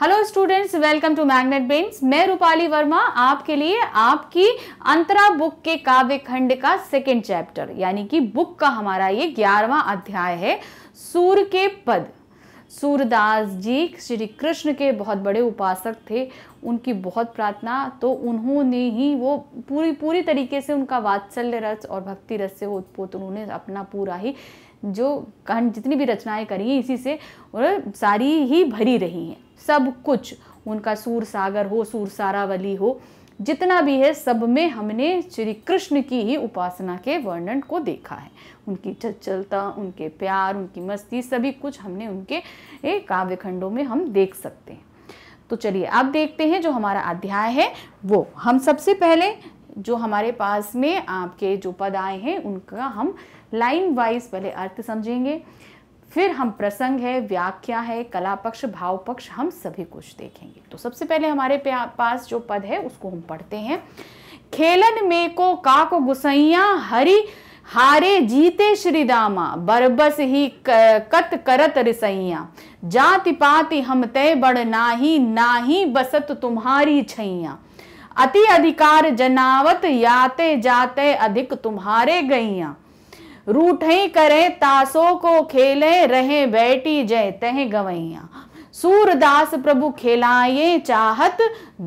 hello students welcome to Magnet Brains मैं रूपाली वर्मा आपके लिए आपकी अंतरा बुक के काव्य खंड का सेकेंड चैप्टर यानी कि बुक का हमारा ये ग्यारहवा अध्याय है सूर्य के पद सूरदास जी श्री कृष्ण के बहुत बड़े उपासक थे उनकी बहुत प्रार्थना तो उन्होंने ही वो पूरी पूरी तरीके से उनका वात्सल्य रस और भक्ति रस से उत्पोत उन्होंने अपना पूरा ही जो कहन जितनी भी रचनाएं करी हैं इसी से और सारी ही भरी रही हैं सब कुछ उनका सूर सागर हो सूर सारावली हो जितना भी है सब में हमने श्री कृष्ण की ही उपासना के वर्णन को देखा है उनकी चंचलता उनके प्यार उनकी मस्ती सभी कुछ हमने उनके काव्य खंडों में हम देख सकते हैं तो चलिए अब देखते हैं जो हमारा अध्याय है वो हम सबसे पहले जो हमारे पास में आपके जो पद आए हैं उनका हम लाइन वाइज पहले अर्थ समझेंगे फिर हम प्रसंग है व्याख्या है कला पक्ष भाव पक्ष हम सभी कुछ देखेंगे तो सबसे पहले हमारे पास जो पद है उसको हम पढ़ते हैं खेलन में को काको गुसैया हरी हारे जीते श्री दामा बरबस ही कत करत रिसैया जाति पाति हम तय बड़ नाही नाही बसत तुम्हारी छैया अति अधिकार जनावत याते जाते अधिक तुम्हारे गैया रूठे करें तासो को खेले रहे बैठी जय तह गवैया सूरदास प्रभु खेलाए चाहत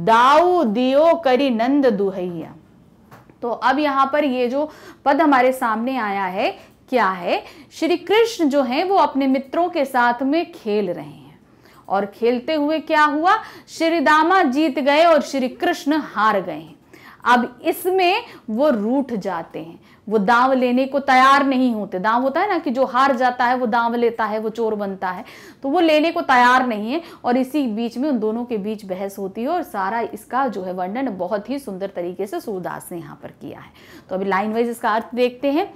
दाऊ दियो करी नंद दुहैया तो अब यहाँ पर ये जो पद हमारे सामने आया है क्या है श्री कृष्ण जो है वो अपने मित्रों के साथ में खेल रहे हैं और खेलते हुए क्या हुआ श्री दामा जीत गए और श्री कृष्ण हार गए हैं अब इसमें वो रूठ जाते हैं वो दाव लेने को तैयार नहीं होते दाव होता है ना कि जो हार जाता है वो दाव लेता है वो चोर बनता है तो वो लेने को तैयार नहीं है और इसी बीच में उन दोनों के बीच बहस होती है और सारा इसका जो है वर्णन बहुत ही सुंदर तरीके से सूरदास ने यहाँ पर किया है तो अभी लाइन वाइज इसका अर्थ देखते हैं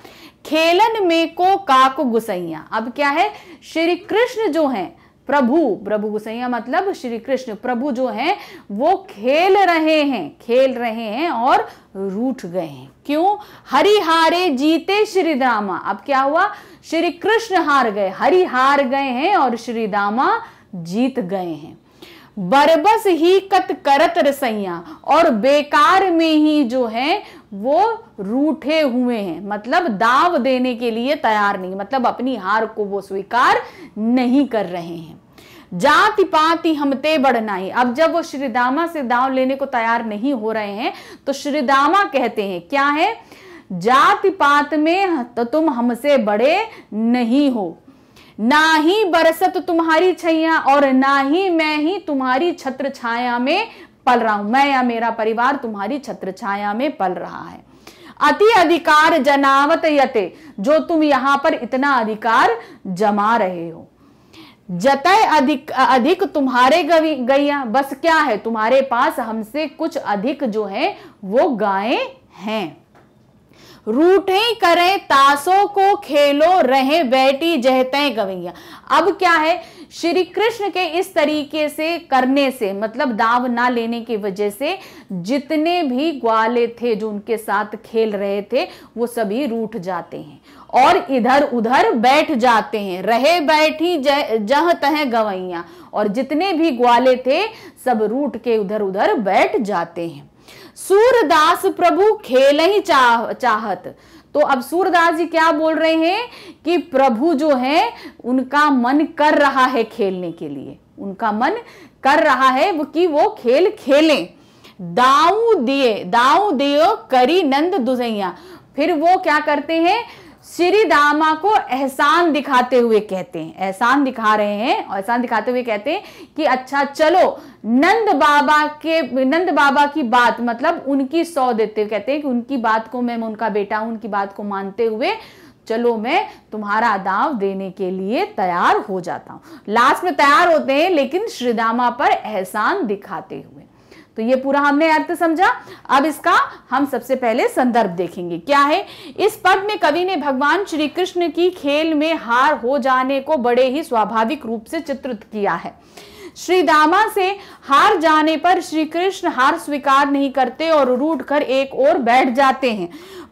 खेलन में को काक गुसैया अब क्या है श्री कृष्ण जो हैं प्रभु प्रभु गुसैया मतलब श्री कृष्ण प्रभु जो हैं वो खेल रहे हैं खेल रहे हैं और रूठ गए हैं क्यों हरिहारे जीते श्री रामा अब क्या हुआ श्री कृष्ण हार गए हरि हार गए हैं और श्री रामा जीत गए हैं बरबस ही कत करत रसैया और बेकार में ही जो है वो रूठे हुए हैं मतलब दाव देने के लिए तैयार नहीं मतलब अपनी हार को वो स्वीकार नहीं कर रहे हैं जाति पाति हमते बढ़नाई अब जब वो श्रीदामा से दाव लेने को तैयार नहीं हो रहे हैं तो श्रीदामा कहते हैं क्या है जाति पात में तो तुम हमसे बड़े नहीं हो ना ही बरसत तुम्हारी छैया और ना ही मैं ही तुम्हारी छत्र छाया में पल रहा हूं मैं या मेरा परिवार तुम्हारी छत्र छाया में पल रहा है अति अधिकार जनावत यते जो तुम यहां पर इतना अधिकार जमा रहे हो जतय अधिक अधिक तुम्हारे गैया बस क्या है तुम्हारे पास हमसे कुछ अधिक जो है वो गायें हैं रूठे करें तासों को खेलो रहे बैठी जहते गवैया अब क्या है श्री कृष्ण के इस तरीके से करने से मतलब दाव ना लेने की वजह से जितने भी ग्वाले थे जो उनके साथ खेल रहे थे वो सभी रूठ जाते हैं और इधर उधर बैठ जाते हैं रहे बैठी जह तह गवैया और जितने भी ग्वाले थे सब रूठ के उधर उधर बैठ जाते हैं सूरदास प्रभु खेल ही चाह, चाहत तो अब सूरदास जी क्या बोल रहे हैं कि प्रभु जो है उनका मन कर रहा है खेलने के लिए उनका मन कर रहा है कि वो खेल खेलें दाऊ दिए दाऊ दियो करी नंद दुजैया फिर वो क्या करते हैं श्री रामा को एहसान दिखाते हुए कहते हैं एहसान दिखा रहे हैं और एहसान दिखाते हुए कहते हैं कि अच्छा चलो नंद बाबा के नंद बाबा की बात मतलब उनकी सौ देते हुए कहते हैं कि उनकी बात को मैं उनका बेटा हूं उनकी बात को मानते हुए चलो मैं तुम्हारा दाव देने के लिए तैयार हो जाता हूं लास्ट में तैयार होते हैं लेकिन श्रीदामा पर एहसान दिखाते हुए तो ये पूरा हमने अर्थ तो समझा अब इसका हम सबसे पहले संदर्भ देखेंगे क्या है इस पद में कवि ने भगवान श्री कृष्ण की खेल में हार हो जाने को बड़े ही स्वाभाविक रूप से चित्रित किया है श्री दामा से हार जाने पर श्री कृष्ण हार स्वीकार नहीं करते और रूट कर एक और बैठ जाते हैं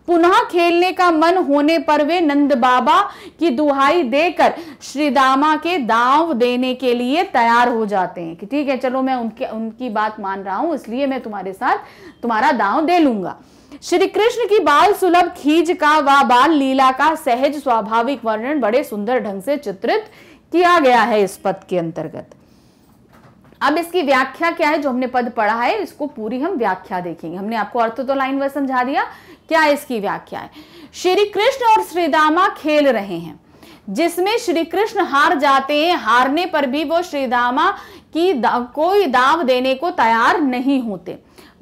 पुनः खेलने का मन होने पर वे नंद बाबा की दुहाई देकर श्रीदामा के दाव देने के लिए तैयार हो जाते हैं कि ठीक है चलो मैं उनके उनकी बात मान रहा हूं इसलिए मैं तुम्हारे साथ तुम्हारा दाव दे लूंगा श्री कृष्ण की बाल सुलभ खीज का व बाल लीला का सहज स्वाभाविक वर्णन बड़े सुंदर ढंग से चित्रित किया गया है इस पद के अंतर्गत अब इसकी व्याख्या क्या है जो हमने पद पढ़ा है इसको पूरी हम व्याख्या देखेंगे हमने आपको अर्थ तो, तो लाइन वह समझा दिया क्या इसकी व्याख्या है श्री कृष्ण और श्रीदामा खेल रहे हैं जिसमें श्री कृष्ण हार जाते हैं हारने पर भी वो श्रीदामा की दा, कोई दाव देने को तैयार नहीं होते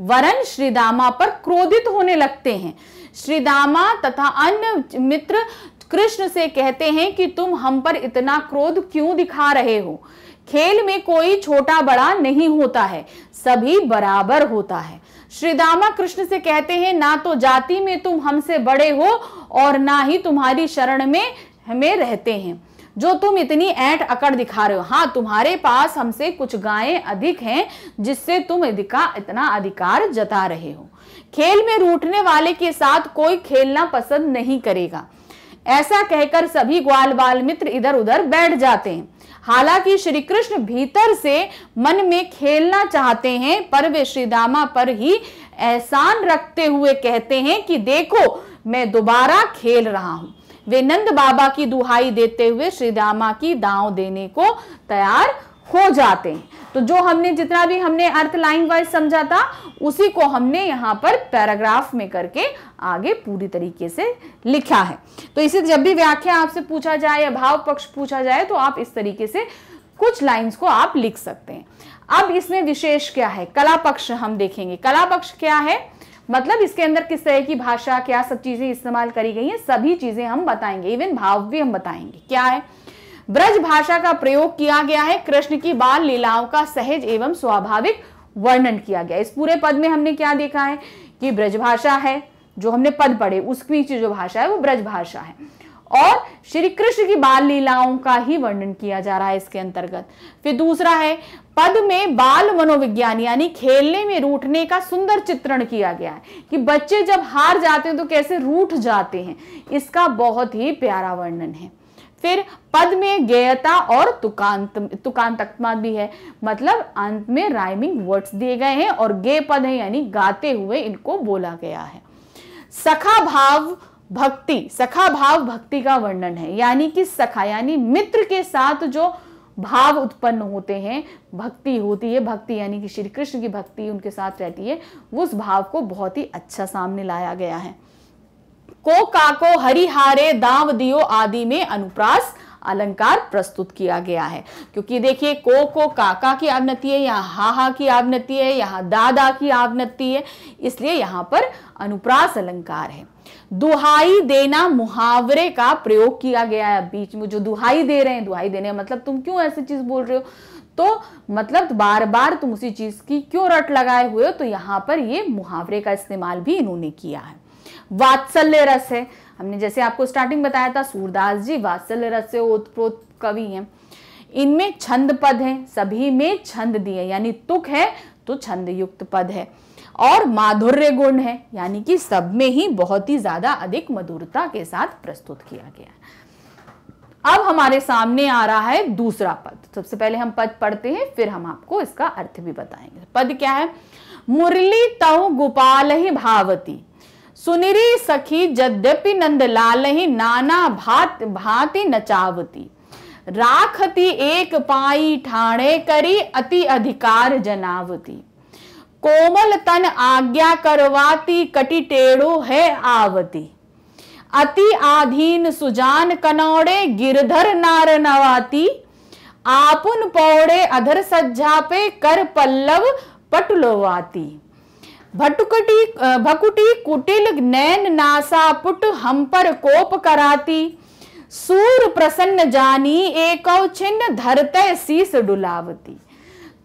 वरन श्रीदामा पर क्रोधित होने लगते हैं श्रीदामा तथा अन्य मित्र कृष्ण से कहते हैं कि तुम हम पर इतना क्रोध क्यों दिखा रहे हो खेल में कोई छोटा बड़ा नहीं होता है सभी बराबर होता है श्री दामा कृष्ण से कहते हैं ना तो जाति में तुम हमसे बड़े हो और ना ही तुम्हारी शरण में हमें रहते हैं जो तुम इतनी ऐट अकड़ दिखा रहे हो हाँ तुम्हारे पास हमसे कुछ गायें अधिक हैं जिससे तुम अधिका इतना अधिकार जता रहे हो खेल में रूठने वाले के साथ कोई खेलना पसंद नहीं करेगा ऐसा कहकर सभी ग्वाल बाल मित्र इधर उधर बैठ जाते हैं हालांकि श्री कृष्ण भीतर से मन में खेलना चाहते हैं पर वे श्री रामा पर ही एहसान रखते हुए कहते हैं कि देखो मैं दोबारा खेल रहा हूं वे नंद बाबा की दुहाई देते हुए श्री रामा की दांव देने को तैयार हो जाते हैं तो जो हमने जितना भी हमने अर्थ लाइन वाइज समझा था उसी को हमने यहाँ पर पैराग्राफ में करके आगे पूरी तरीके से लिखा है तो इसे जब भी व्याख्या आपसे पूछा जाए या भाव पक्ष पूछा जाए तो आप इस तरीके से कुछ लाइंस को आप लिख सकते हैं अब इसमें विशेष क्या है कला पक्ष हम देखेंगे कला पक्ष क्या है मतलब इसके अंदर किस तरह की भाषा क्या सब चीजें इस्तेमाल करी गई हैं सभी चीजें हम बताएंगे इवन भाव भी हम बताएंगे क्या है ब्रज भाषा का प्रयोग किया गया है कृष्ण की बाल लीलाओं का सहज एवं स्वाभाविक वर्णन किया गया इस पूरे पद में हमने क्या देखा है कि ब्रज भाषा है जो हमने पद पढ़े उसकी जो भाषा है वो ब्रज भाषा है और श्री कृष्ण की बाल लीलाओं का ही वर्णन किया जा रहा है इसके अंतर्गत फिर दूसरा है पद में बाल मनोविज्ञान यानी खेलने में रूठने का सुंदर चित्रण किया गया है कि बच्चे जब हार जाते हैं तो कैसे रूठ जाते हैं इसका बहुत ही प्यारा वर्णन है फिर पद में गेयता और तुकांत तुकांत भी है मतलब अंत में राइमिंग वर्ड्स दिए गए हैं और गे पद है यानी गाते हुए इनको बोला गया है सखा भाव भक्ति सखा भाव भक्ति का वर्णन है यानी कि सखा यानी मित्र के साथ जो भाव उत्पन्न होते हैं भक्ति होती है भक्ति यानी कि श्री कृष्ण की भक्ति उनके साथ रहती है उस भाव को बहुत ही अच्छा सामने लाया गया है को काको हरिहारे दाव दियो आदि में अनुप्रास अलंकार प्रस्तुत किया गया है क्योंकि देखिए को को काका की आवनति है यहाँ हा हा की आवनति है यहाँ दादा की आवनति है इसलिए यहाँ पर अनुप्रास अलंकार है दुहाई देना मुहावरे का प्रयोग किया गया है बीच में जो दुहाई दे रहे हैं दुहाई देने मतलब तुम क्यों ऐसी चीज बोल रहे हो तो मतलब बार बार तुम उसी चीज की क्यों रट लगाए हुए हो तो यहाँ पर ये मुहावरे का इस्तेमाल भी इन्होंने किया है वात्सल्य रस है हमने जैसे आपको स्टार्टिंग बताया था सूरदास जी वात्सल्य रस से ओतप्रोत कवि हैं इनमें छंद पद हैं सभी में छंद दिए यानी तुक है तो छंद युक्त पद है और माधुर्य गुण है यानी कि सब में ही बहुत ही ज्यादा अधिक मधुरता के साथ प्रस्तुत किया गया अब हमारे सामने आ रहा है दूसरा पद सबसे पहले हम पद पढ़ते हैं फिर हम आपको इसका अर्थ भी बताएंगे पद क्या है मुरली तव गोपाल ही भावती सुनिरी सखी यद्यपि नंदलाल ही नाना भात भांति नचावती राखती एक पाई ठाणे करी अति अधिकार जनावती कोमल तन आज्ञा करवाती कटी टेड़ो है आवती अति आधीन सुजान कनौड़े गिरधर नार नवाती आपुन पौड़े अधर सज्जा पे कर पल्लव पटलोवाती भटुकटी भकुटी कुटिल नैन नासा पुट हम पर कोप कराती सूर प्रसन्न जानी एक छिन्न धरते शीस डुलावती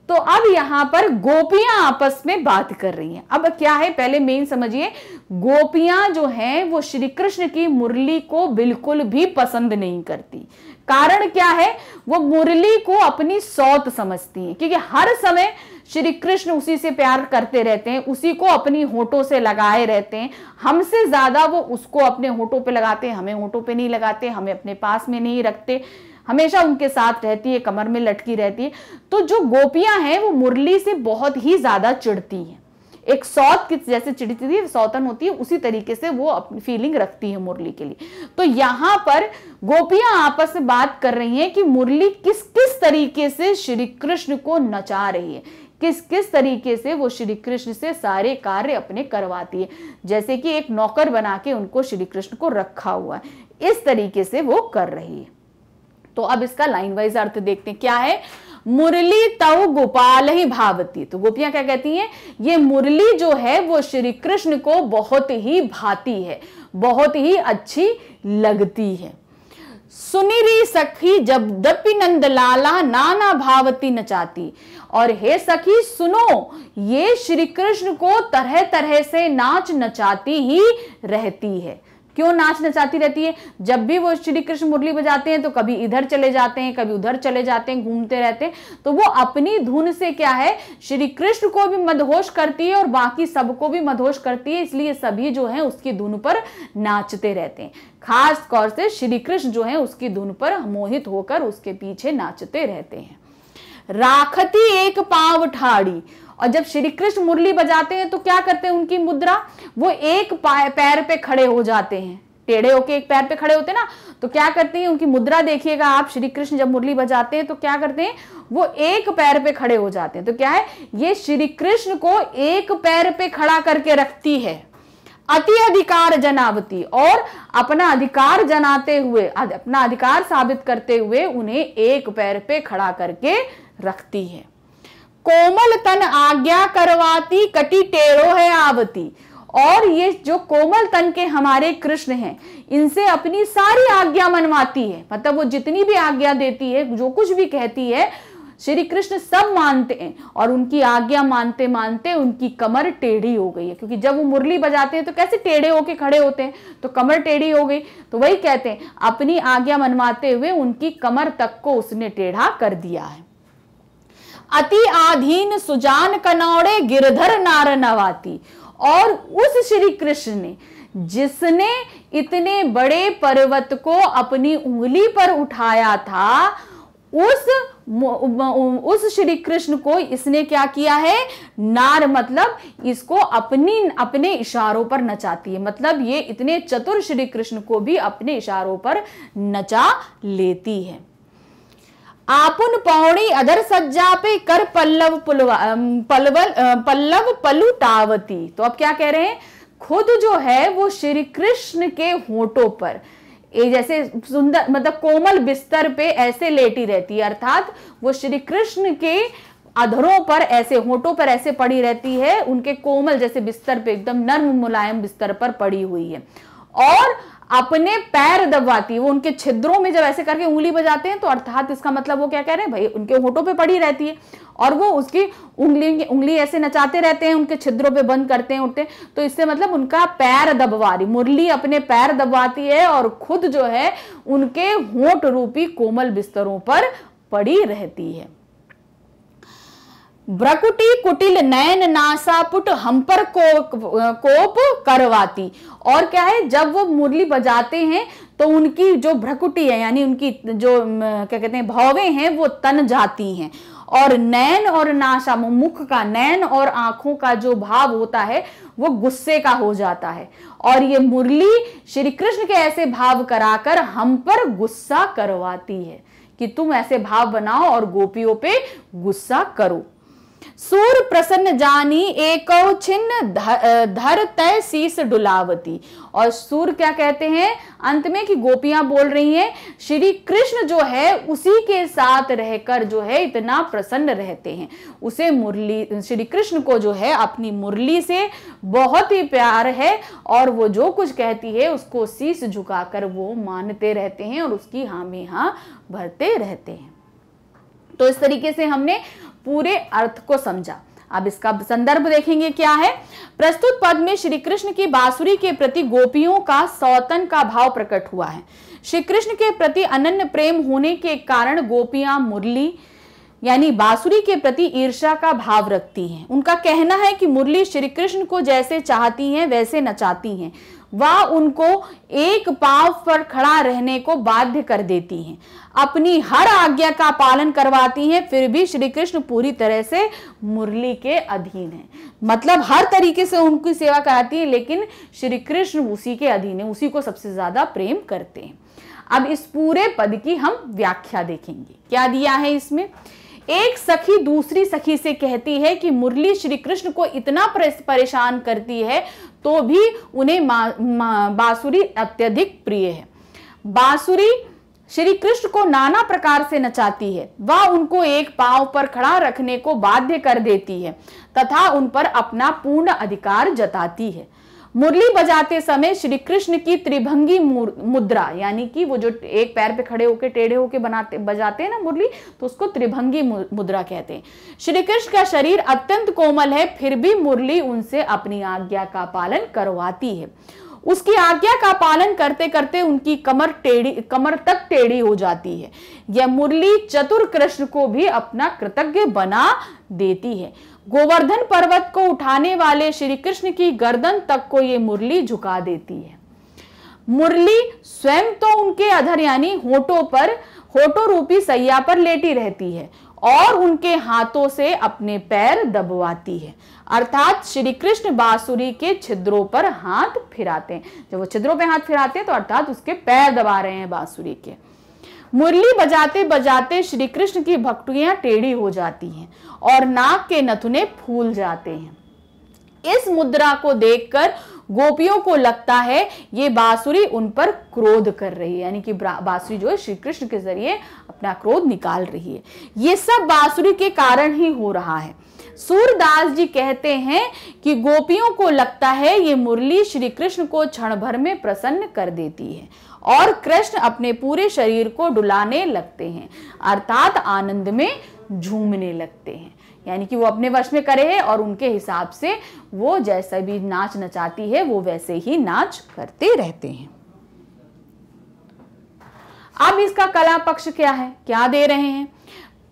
तो अब यहां पर गोपियां आपस में बात कर रही हैं अब क्या है पहले मेन समझिए गोपियां जो हैं वो श्री कृष्ण की मुरली को बिल्कुल भी पसंद नहीं करती कारण क्या है वो मुरली को अपनी सौत समझती हैं क्योंकि हर समय श्री कृष्ण उसी से प्यार करते रहते हैं उसी को अपनी होठों से लगाए रहते हैं हमसे ज़्यादा वो उसको अपने होठों पे लगाते हैं हमें होठों पे नहीं लगाते हमें अपने पास में नहीं रखते हमेशा उनके साथ रहती है कमर में लटकी रहती है तो जो गोपियां हैं वो मुरली से बहुत ही ज़्यादा चिड़ती हैं एक सौत की जैसे चिड़चिड़ी सौतन होती है उसी तरीके से वो अपनी फीलिंग रखती है मुरली के लिए तो यहाँ पर गोपियां आपस में बात कर रही हैं कि मुरली किस किस तरीके से श्री कृष्ण को नचा रही है किस किस तरीके से वो श्री कृष्ण से सारे कार्य अपने करवाती है जैसे कि एक नौकर बना के उनको श्री कृष्ण को रखा हुआ है इस तरीके से वो कर रही है तो अब इसका लाइन वाइज अर्थ देखते हैं क्या है मुरली तव गोपाल ही भावती तो गोपियां क्या कहती हैं ये मुरली जो है वो श्री कृष्ण को बहुत ही भाती है बहुत ही अच्छी लगती है सुनिरी सखी जब दपी लाला नाना भावती नचाती और हे सखी सुनो ये श्री कृष्ण को तरह तरह से नाच नचाती ही रहती है क्यों नाच नचाती रहती है जब भी वो श्री कृष्ण मुरली बजाते हैं तो कभी इधर चले जाते हैं कभी उधर चले जाते हैं घूमते रहते हैं तो वो अपनी धुन से क्या है श्री कृष्ण को भी मदहोश करती है और बाकी सबको भी मदहोश करती है इसलिए सभी जो है उसकी धुन पर नाचते रहते हैं खास तौर से श्री कृष्ण जो है उसकी धुन पर मोहित होकर उसके पीछे नाचते रहते हैं राखती एक पाव ठाड़ी और जब श्री कृष्ण मुरली बजाते हैं तो क्या करते हैं उनकी मुद्रा वो एक पैर पे खड़े हो जाते हैं टेढ़े होके एक पैर पे खड़े होते ना तो क्या करते हैं उनकी मुद्रा देखिएगा आप श्री कृष्ण जब मुरली बजाते हैं तो क्या करते हैं वो एक पैर पे खड़े हो जाते हैं तो क्या है ये श्री कृष्ण को एक पैर पे खड़ा करके रखती है अति अधिकार जनावती और अपना अधिकार जनाते हुए अपना अधिकार साबित करते हुए उन्हें एक पैर पे खड़ा करके रखती है कोमल तन आज्ञा करवाती कटी टेड़ो है आवती और ये जो कोमल तन के हमारे कृष्ण हैं इनसे अपनी सारी आज्ञा मनवाती है मतलब वो जितनी भी आज्ञा देती है जो कुछ भी कहती है श्री कृष्ण सब मानते हैं और उनकी आज्ञा मानते मानते उनकी कमर टेढ़ी हो गई है क्योंकि जब वो मुरली बजाते हैं तो कैसे टेढ़े होके खड़े होते हैं तो कमर टेढ़ी हो गई तो वही कहते हैं अपनी आज्ञा मनवाते हुए उनकी कमर तक को उसने टेढ़ा कर दिया है अति आधीन सुजान कनौड़े गिरधर नार नवाती और उस श्री कृष्ण ने जिसने इतने बड़े पर्वत को अपनी उंगली पर उठाया था उस उस श्री कृष्ण को इसने क्या किया है नार मतलब इसको अपनी अपने इशारों पर नचाती है मतलब ये इतने चतुर श्री कृष्ण को भी अपने इशारों पर नचा लेती है आपुन पौड़ी अदर सज्जा पे कर पल्लव पलवल पल्लव पलु तो अब क्या कह रहे हैं खुद जो है वो श्री कृष्ण के होठों पर ये जैसे सुंदर मतलब कोमल बिस्तर पे ऐसे लेटी रहती है अर्थात वो श्री कृष्ण के अधरों पर ऐसे होठों पर ऐसे पड़ी रहती है उनके कोमल जैसे बिस्तर पे एकदम नर्म मुलायम बिस्तर पर पड़ी हुई है और अपने पैर दबवाती है वो उनके छिद्रों में जब ऐसे करके उंगली बजाते हैं तो अर्थात इसका मतलब वो क्या कह रहे हैं भाई उनके होठों पे पड़ी रहती है और वो उसकी उंगली उंगली ऐसे नचाते रहते हैं उनके छिद्रों पे बंद करते हैं उठते हैं तो इससे मतलब उनका पैर दबवा रही मुरली अपने पैर दबवाती है और खुद जो है उनके होठ रूपी कोमल बिस्तरों पर पड़ी रहती है ब्रकुटी कुटिल नयन नासा पुट हम पर को, कोप करवाती और क्या है जब वो मुरली बजाते हैं तो उनकी जो भ्रकुटी है यानी उनकी जो क्या कहते हैं भावे हैं वो तन जाती हैं और नैन और नाशा मुख का नैन और आंखों का जो भाव होता है वो गुस्से का हो जाता है और ये मुरली श्री कृष्ण के ऐसे भाव कराकर हम पर गुस्सा करवाती है कि तुम ऐसे भाव बनाओ और गोपियों पे गुस्सा करो सूर प्रसन्न जानी एक छिन्न धर तय शीस डुलावती और सूर क्या कहते हैं अंत में कि गोपियां बोल रही हैं श्री कृष्ण जो है उसी के साथ रहकर जो है इतना प्रसन्न रहते हैं उसे मुरली श्री कृष्ण को जो है अपनी मुरली से बहुत ही प्यार है और वो जो कुछ कहती है उसको शीस झुकाकर वो मानते रहते हैं और उसकी हामी हाँ भरते रहते हैं तो इस तरीके से हमने पूरे अर्थ को समझा अब इसका संदर्भ देखेंगे क्या है प्रस्तुत पद में श्री कृष्ण की बांसुरी के प्रति गोपियों का सौतन का भाव प्रकट हुआ है श्री कृष्ण के प्रति अनन्य प्रेम होने के कारण गोपियां मुरली यानी बांसुरी के प्रति ईर्षा का भाव रखती हैं उनका कहना है कि मुरली श्री कृष्ण को जैसे चाहती हैं वैसे नचाती हैं वह उनको एक पाव पर खड़ा रहने को बाध्य कर देती हैं अपनी हर आज्ञा का पालन करवाती हैं फिर भी श्री कृष्ण पूरी तरह से मुरली के अधीन हैं मतलब हर तरीके से उनकी सेवा कराती हैं लेकिन श्री कृष्ण उसी के अधीन है उसी को सबसे ज़्यादा प्रेम करते हैं अब इस पूरे पद की हम व्याख्या देखेंगे क्या दिया है इसमें एक सखी दूसरी सखी से कहती है कि मुरली श्री कृष्ण को इतना परेशान करती है तो भी उन्हें बांसुरी अत्यधिक प्रिय है बांसुरी श्री कृष्ण को नाना प्रकार से नचाती है वह उनको एक पांव पर खड़ा रखने को बाध्य कर देती है तथा उन पर अपना पूर्ण अधिकार जताती है मुरली बजाते समय श्री कृष्ण की त्रिभंगी मुद्रा यानी कि वो जो एक पैर पे खड़े होकर टेढ़े होकर बनाते बजाते हैं ना मुरली तो उसको त्रिभंगी मुद्रा कहते हैं श्री कृष्ण का शरीर अत्यंत कोमल है फिर भी मुरली उनसे अपनी आज्ञा का पालन करवाती है उसकी आज्ञा का पालन करते करते उनकी कमर टेढ़ी कमर तक टेढ़ी हो जाती है यह मुरली चतुर कृष्ण को भी अपना कृतज्ञ बना देती है गोवर्धन पर्वत को उठाने वाले श्री कृष्ण की गर्दन तक को ये मुरली झुका देती है मुरली स्वयं तो उनके अधर यानी होठों पर होठो रूपी सैया पर लेटी रहती है और उनके हाथों से अपने पैर दबवाती है अर्थात श्री कृष्ण बांसुरी के छिद्रों पर हाथ फिराते हैं जब वो छिद्रों पे हाथ फिराते हैं तो अर्थात उसके पैर दबा रहे हैं बांसुरी के मुरली बजाते बजाते श्री कृष्ण की भक्तियाँ टेढ़ी हो जाती हैं और नाक के नथुने फूल जाते हैं इस मुद्रा को देखकर गोपियों को लगता है ये बासुरी उन पर क्रोध कर रही है यानी कि बासुरी जो है श्री कृष्ण के जरिए अपना क्रोध निकाल रही है ये सब बासुरी के कारण ही हो रहा है सूरदास जी कहते हैं कि गोपियों को लगता है ये मुरली श्री कृष्ण को क्षण भर में प्रसन्न कर देती है और कृष्ण अपने पूरे शरीर को डुलाने लगते हैं अर्थात आनंद में झूमने लगते हैं यानी कि वो अपने वश में करे है और उनके हिसाब से वो जैसा भी नाच नचाती है वो वैसे ही नाच करते रहते हैं अब इसका कला पक्ष क्या है क्या दे रहे हैं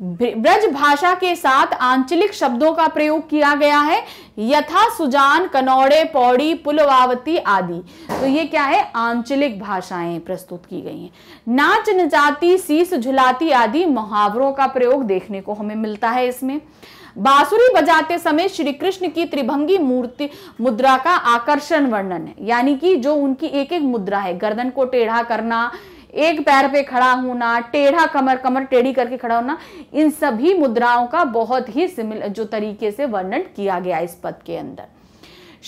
ब्रज भाषा के साथ आंचलिक शब्दों का प्रयोग किया गया है यथा सुजान कनौड़े पौड़ी पुलवावती आदि तो ये क्या है आंचलिक भाषाएं प्रस्तुत की गई हैं नाच नचाती शीस झुलाती आदि मुहावरों का प्रयोग देखने को हमें मिलता है इसमें बांसुरी बजाते समय श्री कृष्ण की त्रिभंगी मूर्ति मुद्रा का आकर्षण वर्णन है यानी कि जो उनकी एक एक मुद्रा है गर्दन को टेढ़ा करना एक पैर पे खड़ा होना टेढ़ा कमर कमर टेढ़ी करके खड़ा होना इन सभी मुद्राओं का बहुत ही सिमिल जो तरीके से वर्णन किया गया इस पद के अंदर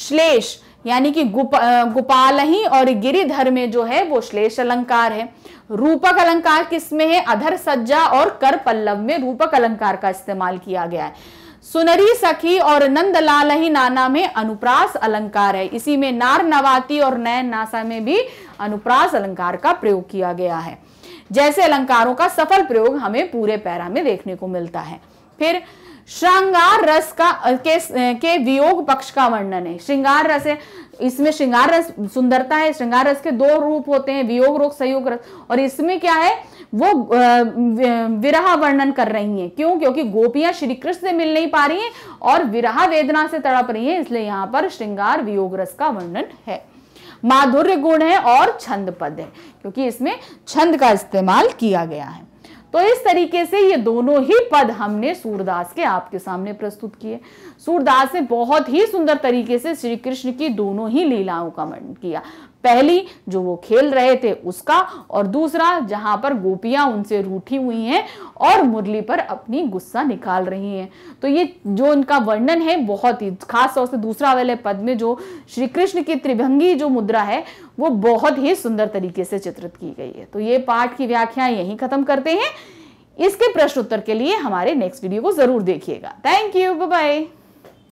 श्लेष यानी कि गुप, गुपाल ही और गिरिधर में जो है वो श्लेष अलंकार है रूपक अलंकार किसमें है अधर सज्जा और कर पल्लव में रूपक अलंकार का इस्तेमाल किया गया है सुनरी सखी और नंदलाल ही नाना में अनुप्रास अलंकार है इसी में नार नवाती और नयन नासा में भी अनुप्रास अलंकार का प्रयोग किया गया है जैसे अलंकारों का सफल प्रयोग हमें पूरे पैरा में देखने को मिलता है फिर श्रृंगार रस का के, के वियोग पक्ष का वर्णन है श्रृंगार रस है इसमें श्रृंगार रस सुंदरता है श्रृंगार रस के दो रूप होते हैं वियोग रोग सहयोग रस और इसमें क्या है वो विरह वर्णन कर रही हैं क्यों क्योंकि गोपियां श्री कृष्ण से मिल नहीं पा रही हैं और विरह वेदना से तड़प रही हैं इसलिए यहाँ पर श्रृंगार वियोग रस का वर्णन है माधुर्य गुण है और छंद पद है क्योंकि इसमें छंद का इस्तेमाल किया गया है तो इस तरीके से ये दोनों ही पद हमने सूरदास के आपके सामने प्रस्तुत किए सूरदास ने बहुत ही सुंदर तरीके से श्री कृष्ण की दोनों ही लीलाओं का वर्णन किया पहली जो वो खेल रहे थे उसका और दूसरा जहां पर गोपियां उनसे रूठी हुई हैं और मुरली पर अपनी गुस्सा निकाल रही हैं तो ये जो इनका वर्णन है बहुत ही खास तौर से दूसरा वाले पद में जो श्री कृष्ण की त्रिभंगी जो मुद्रा है वो बहुत ही सुंदर तरीके से चित्रित की गई है तो ये पाठ की व्याख्या यही खत्म करते हैं इसके प्रश्न उत्तर के लिए हमारे नेक्स्ट वीडियो को जरूर देखिएगा थैंक यू बाय